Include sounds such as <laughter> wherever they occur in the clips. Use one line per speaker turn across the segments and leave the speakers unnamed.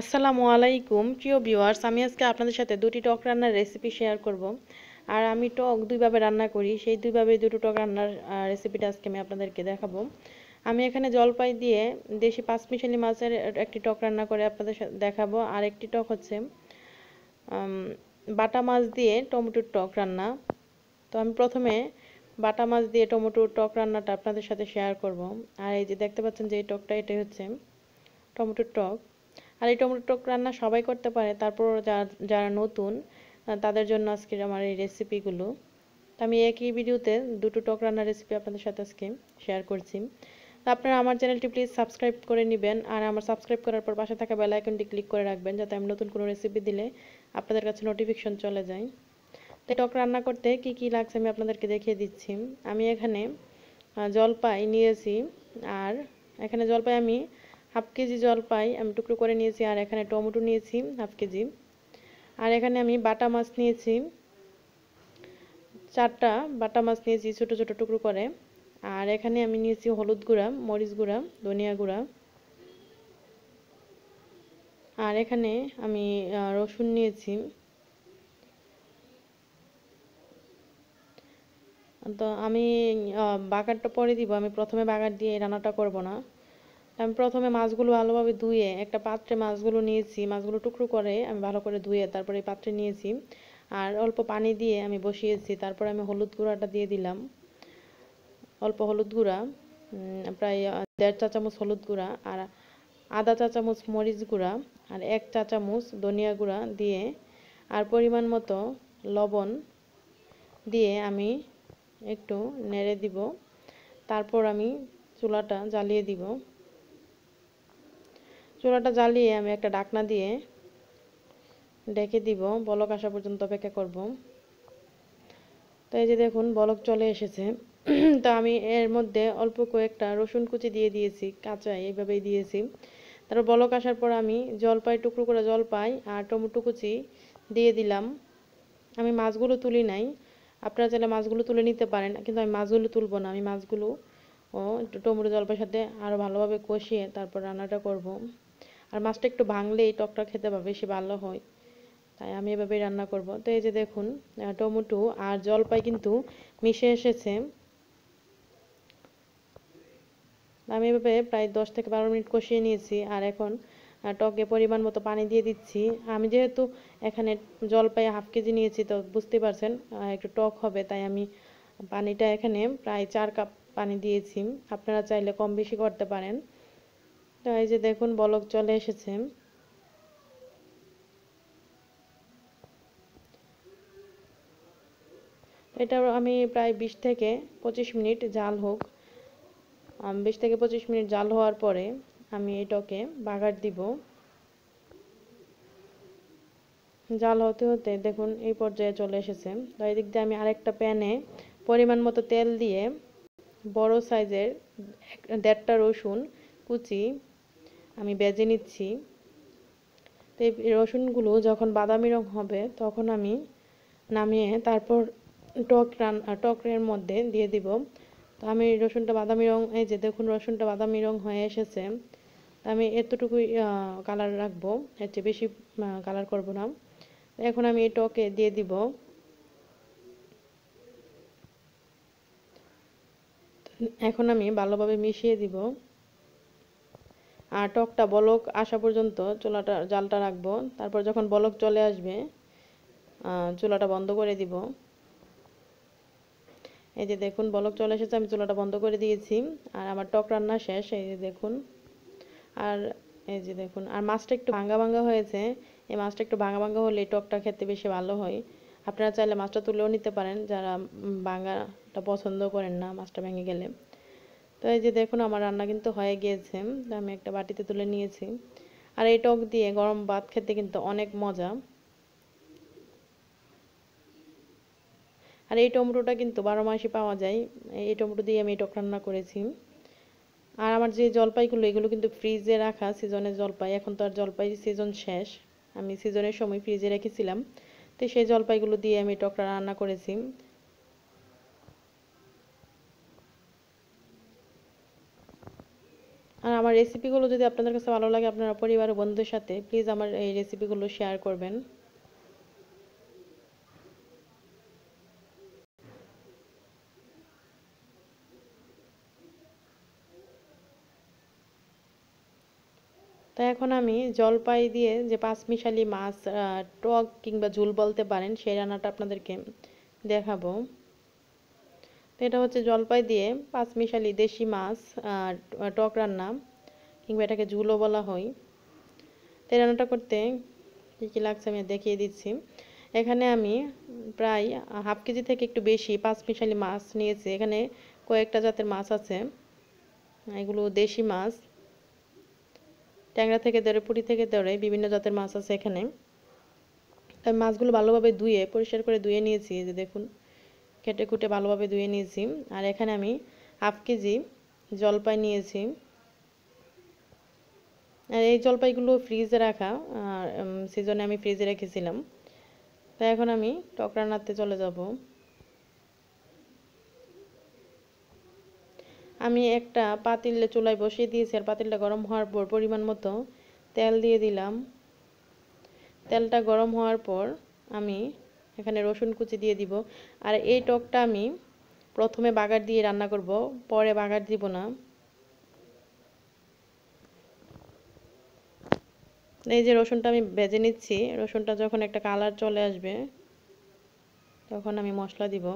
আসসালামু আলাইকুম প্রিয় ভিউয়ার্স আমি আজকে আপনাদের সাথে দুটি টক রান্নার রেসিপি শেয়ার করব আর আমি টক দুইভাবে রান্না করি সেই দুইভাবে দুটো টক রান্নার রেসিপিটা আজকে আমি আপনাদেরকে দেখাবো আমি এখানে জলপাই দিয়ে দেশি পাঁচমিশালি মাছের একটি টক রান্না করে আপনাদের দেখাবো আর একটি টক হচ্ছে বাটা মাছ দিয়ে টমেটোর টক রান্না তো আমি প্রথমে বাটা মাছ দিয়ে টমেটোর টক রান্নাটা আপনাদের সাথে শেয়ার করব আর এই যে দেখতে পাচ্ছেন যে এই টকটা এটাই হচ্ছে টমেটোর টক আর এই টমেটো রান্না সবাই করতে পারে তারপর যারা নতুন তাদের জন্য আজকে আমার এই রেসিপিগুলো তো আমি একই ভিডিওতে দুটো টক রান্নার রেসিপি আপনাদের সাথে আজকে শেয়ার করছি আপনারা আমার চ্যানেলটি প্লিজ সাবস্ক্রাইব করে নেবেন আর আমার সাবস্ক্রাইব করার পর পাশে থাকা বেল আইকনটি ক্লিক করে রাখবেন যাতে আমি নতুন কোনো রেসিপি দিলে আপনাদের কাছে নোটিফিকেশন চলে যায় তো টক রান্না করতে কি কি লাগছে আমি আপনাদেরকে দেখিয়ে দিচ্ছি আমি এখানে জলপাই নিয়েছি আর এখানে জলপাই আমি হাফ কেজি জল পাই আমি টুকরো করে নিয়েছি আর এখানে টমেটো নিয়েছি হাফ কেজি আর এখানে আমি বাটা মাছ নিয়েছি চারটা বাটা মাছ নিয়েছি ছোট ছোট টুকরো করে আর এখানে আমি নিয়েছি হলুদ গুঁড়া মরিচ গুঁড়া ধনিয়া গুঁড়া আর এখানে আমি রসুন নিয়েছি তো আমি বাগারটা পরে দিব আমি প্রথমে বাগার দিয়ে রান্নাটা করব না আমি প্রথমে মাছগুলো ভালোভাবে ধুয়ে একটা পাত্রে মাছগুলো নিয়েছি মাছগুলো টুকরো করে আমি ভালো করে ধুয়ে তারপরে পাত্রে নিয়েছি আর অল্প পানি দিয়ে আমি বসিয়েছি তারপরে আমি হলুদ গুঁড়াটা দিয়ে দিলাম অল্প হলুদ গুঁড়া প্রায় দেড় চা চামচ হলুদ গুঁড়া আর আধা চা চামচ মরিচ গুঁড়া আর এক চা চামচ ধনিয়া গুঁড়া দিয়ে আর পরিমাণ মতো লবণ দিয়ে আমি একটু নেড়ে দিব তারপর আমি চুলাটা জ্বালিয়ে দিব চুলাটা জ্বালিয়ে আমি একটা ডাকনা দিয়ে ডেকে দিব বলক আসা পর্যন্ত অপেক্ষা করব তো এই যে দেখুন বলক চলে এসেছে <clears throat> তো আমি এর মধ্যে অল্প কয়েকটা রসুন কুচি দিয়ে দিয়েছি কাঁচাই এইভাবেই দিয়েছি তারপর বলক আসার পর আমি জলপাই টুকরো করে জল পাই আর টমেটো কুচি দিয়ে দিলাম আমি মাছগুলো তুলি নাই আপনারা চাইলে মাছগুলো তুলে নিতে পারেন কিন্তু আমি মাছগুলো তুলবো না আমি মাছগুলো ও একটু টমেটো জলপাইয়ের সাথে আরও ভালোভাবে কষিয়ে তারপর রান্নাটা করব আর মাছটা একটু ভাঙলে এই টকটা খেতে বেশি ভালো হয় তাই আমি এভাবেই রান্না করব তো এই যে দেখুন টমেটো আর জলপাই কিন্তু মিশে এসেছে আমি এভাবে প্রায় দশ থেকে বারো মিনিট কষিয়ে নিয়েছি আর এখন টকে পরিমাণ মতো পানি দিয়ে দিচ্ছি আমি যেহেতু এখানে জলপাই হাফ কেজি নিয়েছি তো বুঝতে পারছেন একটু টক হবে তাই আমি পানিটা এখানে প্রায় চার কাপ পানি দিয়েছি আপনারা চাইলে কম বেশি করতে পারেন এই যে দেখুন বলক চলে এসেছে এটা আমি প্রায় বিশ থেকে পঁচিশ মিনিট জাল হোক বিশ থেকে পঁচিশ মিনিট জাল হওয়ার পরে আমি এটাকে বাগার দিব জাল হতে হতে দেখুন এই পর্যায়ে চলে এসেছে তাই এই দিক দিয়ে আমি আরেকটা প্যানে পরিমাণ মতো তেল দিয়ে বড় সাইজের দেড়টা রসুন কুচি আমি বেজে নিচ্ছি তো এই রসুনগুলো যখন বাদামি রং হবে তখন আমি নামিয়ে তারপর টক রান টকের মধ্যে দিয়ে দিব তো আমি রসুনটা বাদামি রং এই যে দেখুন রসুনটা বাদামি রং হয়ে এসেছে আমি এতটুকুই কালার রাখবো এর চেয়ে বেশি কালার করব না এখন আমি এই টকে দিয়ে দিব এখন আমি ভালোভাবে মিশিয়ে দিব আর টকটা বলক আসা পর্যন্ত চুলাটা জালটা রাখবো তারপর যখন বলক চলে আসবে চুলাটা বন্ধ করে দিব এই যে দেখুন বলক চলে এসেছে আমি চুলাটা বন্ধ করে দিয়েছি আর আমার টক রান্না শেষ এই যে দেখুন আর এই যে দেখুন আর মাছটা একটু ভাঙ্গা ভাঙ্গা হয়েছে এই মাছটা একটু ভাঙ্গা ভাঙ্গা হলে টকটা খেতে বেশি ভালো হয় আপনারা চাইলে মাছটা তুলেও নিতে পারেন যারা ভাঙ্গাটা পছন্দ করেন না মাছটা ভেঙে গেলে এই যে দেখুন আমার রান্না কিন্তু হয়ে গিয়েছে আমি একটা বাটিতে তুলে নিয়েছি আর এই টক দিয়ে গরম ভাত খেতে কিন্তু অনেক মজা আর এই টমেটোটা কিন্তু বারো মাসে পাওয়া যায় এই টমেটো দিয়ে আমি এই টক রান্না করেছি আর আমার যে জলপাইগুলো এগুলো কিন্তু ফ্রিজে রাখা সিজনের জলপাই এখন তো আর জলপাই সিজন শেষ আমি সিজনের সময় ফ্রিজে রেখেছিলাম তো সেই জলপাইগুলো দিয়ে আমি টকরা রান্না করেছি আর আমার রেসিপিগুলো যদি আপনাদের কাছে ভালো লাগে আপনারা পরিবার বন্ধুদের সাথে প্লিজ আমার এই রেসিপিগুলো শেয়ার করবেন তো এখন আমি জলপাই দিয়ে যে পাঁচমিশালি মাছ টক কিংবা ঝুল বলতে পারেন সেই রান্নাটা আপনাদেরকে দেখাবো এটা হচ্ছে জলপাই দিয়ে পাঁচমিশালি দেশি মাছ টক রান্না কিংবা এটাকে ঝুলো বলা হয় তো এই রান্নাটা করতে কী কী লাগছে আমি দেখিয়ে দিচ্ছি এখানে আমি প্রায় হাফ কেজি থেকে একটু বেশি পাঁচমিশালি মাছ নিয়েছি এখানে কয়েকটা জাতের মাছ আছে এগুলো দেশি মাছ ট্যাংরা থেকে ধরে পুঁটি থেকে ধরে বিভিন্ন জাতের মাছ আছে এখানে তাই মাছগুলো ভালোভাবে ধুয়ে পরিষ্কার করে ধুয়ে নিয়েছি যে দেখুন কেটে কুটে ভালোভাবে ধুয়ে নিয়েছি আর এখানে আমি হাফ কেজি জলপাই নিয়েছি আর এই জলপাইগুলো ফ্রিজে রাখা আর সিজনে আমি ফ্রিজে রেখেছিলাম তাই এখন আমি টক রান্নাতে চলে যাব আমি একটা পাতিলে চুলায় বসিয়ে দিয়েছি আর পাতিলটা গরম হওয়ার পর পরিমাণ মতো তেল দিয়ে দিলাম তেলটা গরম হওয়ার পর আমি এখানে রসুন কুচি দিয়ে দিব আর এই টকটা আমি প্রথমে বাগার দিয়ে রান্না করব পরে বাগার দিব না এই যে রসুনটা আমি ভেজে নিচ্ছি রসুনটা যখন একটা কালার চলে আসবে তখন আমি মশলা দিব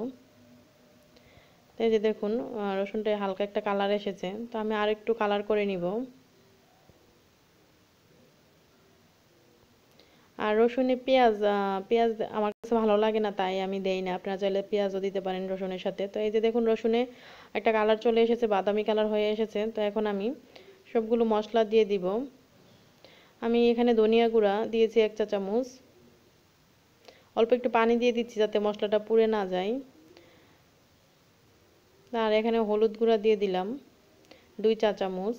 এই যে দেখুন রসুনটা হালকা একটা কালার এসেছে তো আমি আর একটু কালার করে নিব আর রসুনে পেঁয়াজ পেঁয়াজ আমার কাছে ভালো লাগে না তাই আমি দেই না আপনারা চাইলে পেঁয়াজও দিতে পারেন রসুনের সাথে তো এই যে দেখুন রসুনে একটা কালার চলে এসেছে বাদামি কালার হয়ে এসেছে তো এখন আমি সবগুলো মশলা দিয়ে দিব আমি এখানে ধনিয়া গুঁড়া দিয়েছি এক চা চামচ অল্প একটু পানি দিয়ে দিচ্ছি যাতে মশলাটা পুড়ে না যায় আর এখানে হলুদ গুঁড়া দিয়ে দিলাম দুই চা চামচ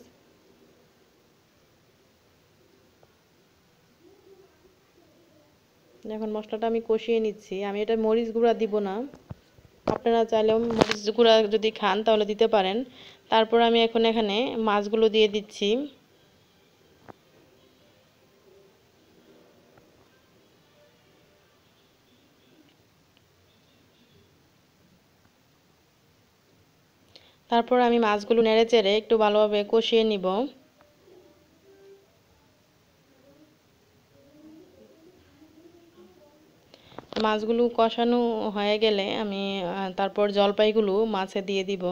এখন মশলাটা আমি কষিয়ে নিচ্ছি আমি এটা মরিচ গুঁড়া দিব না আপনারা চাইলেও মরিচ গুঁড়া যদি খান তাহলে দিতে পারেন তারপর আমি এখন এখানে মাছগুলো দিয়ে দিচ্ছি তারপর আমি মাছগুলো নেড়ে চেড়ে একটু ভালোভাবে কষিয়ে নিব মাছগুলো কষানো হয়ে গেলে আমি তারপর জলপাইগুলো মাছে দিয়ে দিব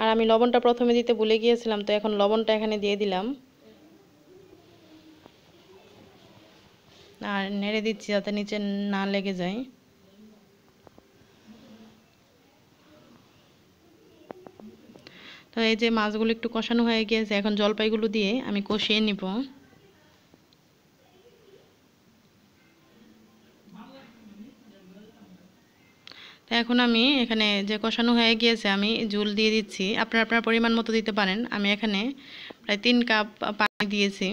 আর আমি লবণটা প্রথমে দিতে ভুলে গিয়েছিলাম তো এখন লবণটা এখানে দিয়ে দিলাম আর নেড়ে দিচ্ছি যাতে নিচে না লেগে যায় তো এই যে মাছগুলো একটু কষানো হয়ে গিয়েছে এখন জলপাইগুলো দিয়ে আমি কষিয়ে নিব তা এখন আমি এখানে যে কষানো হয়ে গিয়েছে আমি জুল দিয়ে দিচ্ছি আপনারা আপনার পরিমাণ মতো দিতে পারেন আমি এখানে প্রায় তিন কাপ পানি দিয়েছি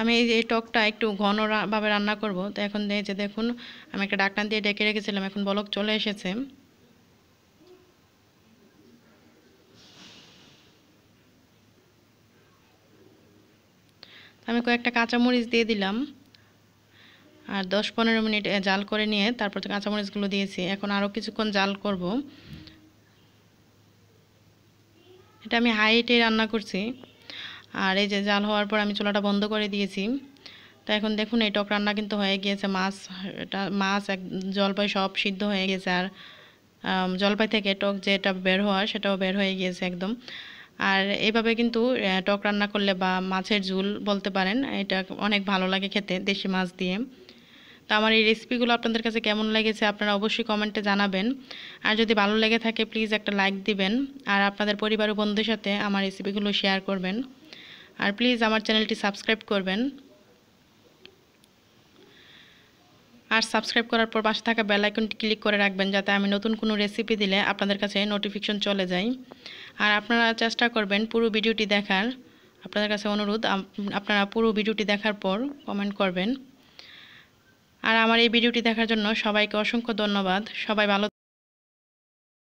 আমি এই এই টকটা একটু ঘনভাবে রান্না করব তো এখন যে দেখুন আমি একটা ডাকনা দিয়ে ডেকে রেখেছিলাম এখন বলক চলে এসেছে আমি কয়েকটা কাঁচামরিচ দিয়ে দিলাম আর দশ পনেরো মিনিট জাল করে নিয়ে তারপর কাঁচামরিচগুলো দিয়েছি এখন আরও কিছুক্ষণ জাল করব এটা আমি হাই হিটে রান্না করছি আর এই যে জাল হওয়ার পর আমি চুলাটা বন্ধ করে দিয়েছি তো এখন দেখুন এই টক রান্না কিন্তু হয়ে গিয়েছে মাছ এটা মাছ এক জলপাই সব সিদ্ধ হয়ে গেছে আর জলপাই থেকে টক যেটা বের হওয়া সেটাও বের হয়ে গিয়েছে একদম আর এভাবে কিন্তু টক রান্না করলে বা মাছের ঝুল বলতে পারেন এটা অনেক ভালো লাগে খেতে দেশি মাছ দিয়ে তো আমার এই রেসিপিগুলো আপনাদের কাছে কেমন লেগেছে আপনারা অবশ্যই কমেন্টে জানাবেন আর যদি ভালো লেগে থাকে প্লিজ একটা লাইক দিবেন আর আপনাদের পরিবার ও বন্ধুদের সাথে আমার রেসিপিগুলো শেয়ার করবেন আর প্লিজ আমার চ্যানেলটি সাবস্ক্রাইব করবেন আর সাবস্ক্রাইব করার পর পাশে থাকা বেল আইকনটি ক্লিক করে রাখবেন যাতে আমি নতুন কোনো রেসিপি দিলে আপনাদের কাছে নোটিফিকেশন চলে যায় আর আপনারা চেষ্টা করবেন পুরো ভিডিওটি দেখার আপনাদের কাছে অনুরোধ আপনারা পুরো ভিডিওটি দেখার পর কমেন্ট করবেন আর আমার এই ভিডিওটি দেখার জন্য সবাইকে অসংখ্য ধন্যবাদ সবাই ভালো